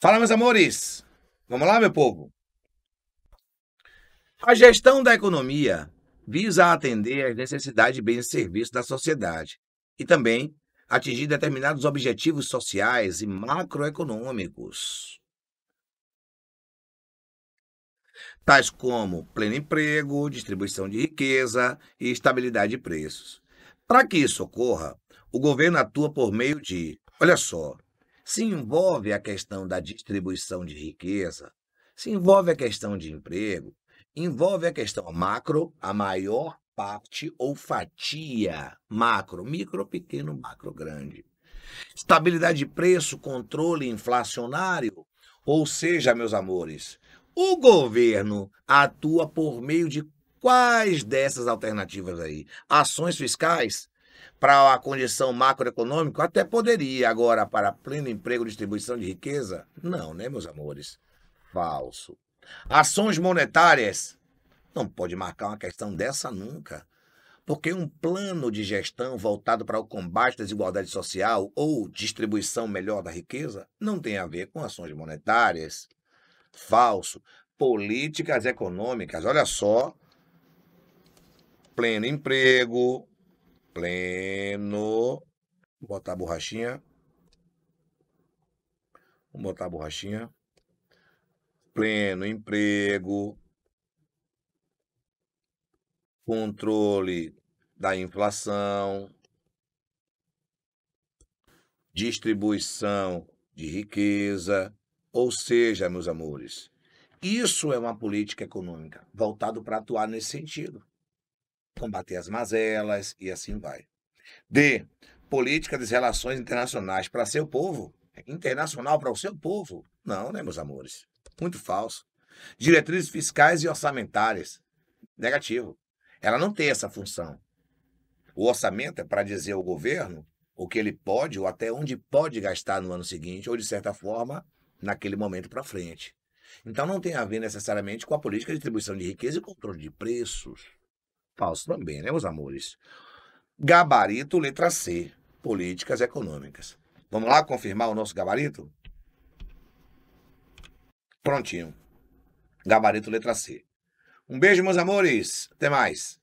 Fala, meus amores. Vamos lá, meu povo. A gestão da economia visa atender às necessidades de bens e serviços da sociedade e também atingir determinados objetivos sociais e macroeconômicos, tais como pleno emprego, distribuição de riqueza e estabilidade de preços. Para que isso ocorra, o governo atua por meio de, olha só, se envolve a questão da distribuição de riqueza, se envolve a questão de emprego, envolve a questão macro, a maior parte ou fatia macro, micro, pequeno, macro, grande. Estabilidade de preço, controle inflacionário, ou seja, meus amores, o governo atua por meio de quais dessas alternativas aí? Ações fiscais, para a condição macroeconômica, até poderia. Agora, para pleno emprego distribuição de riqueza, não, né, meus amores? Falso. Ações monetárias, não pode marcar uma questão dessa nunca. Porque um plano de gestão voltado para o combate à desigualdade social ou distribuição melhor da riqueza não tem a ver com ações monetárias. Falso. Políticas econômicas, olha só. Pleno emprego, pleno. Vou botar a borrachinha. Vou botar a borrachinha. Pleno emprego. Controle da inflação. Distribuição de riqueza. Ou seja, meus amores, isso é uma política econômica voltado para atuar nesse sentido combater as mazelas e assim vai. D. Política das relações internacionais para seu povo. Internacional para o seu povo? Não, né, meus amores? Muito falso. Diretrizes fiscais e orçamentárias. Negativo. Ela não tem essa função. O orçamento é para dizer ao governo o que ele pode ou até onde pode gastar no ano seguinte, ou de certa forma, naquele momento para frente. Então não tem a ver necessariamente com a política de distribuição de riqueza e controle de preços. Falso também, né, meus amores? Gabarito, letra C. Políticas econômicas. Vamos lá confirmar o nosso gabarito? Prontinho. Gabarito, letra C. Um beijo, meus amores. Até mais.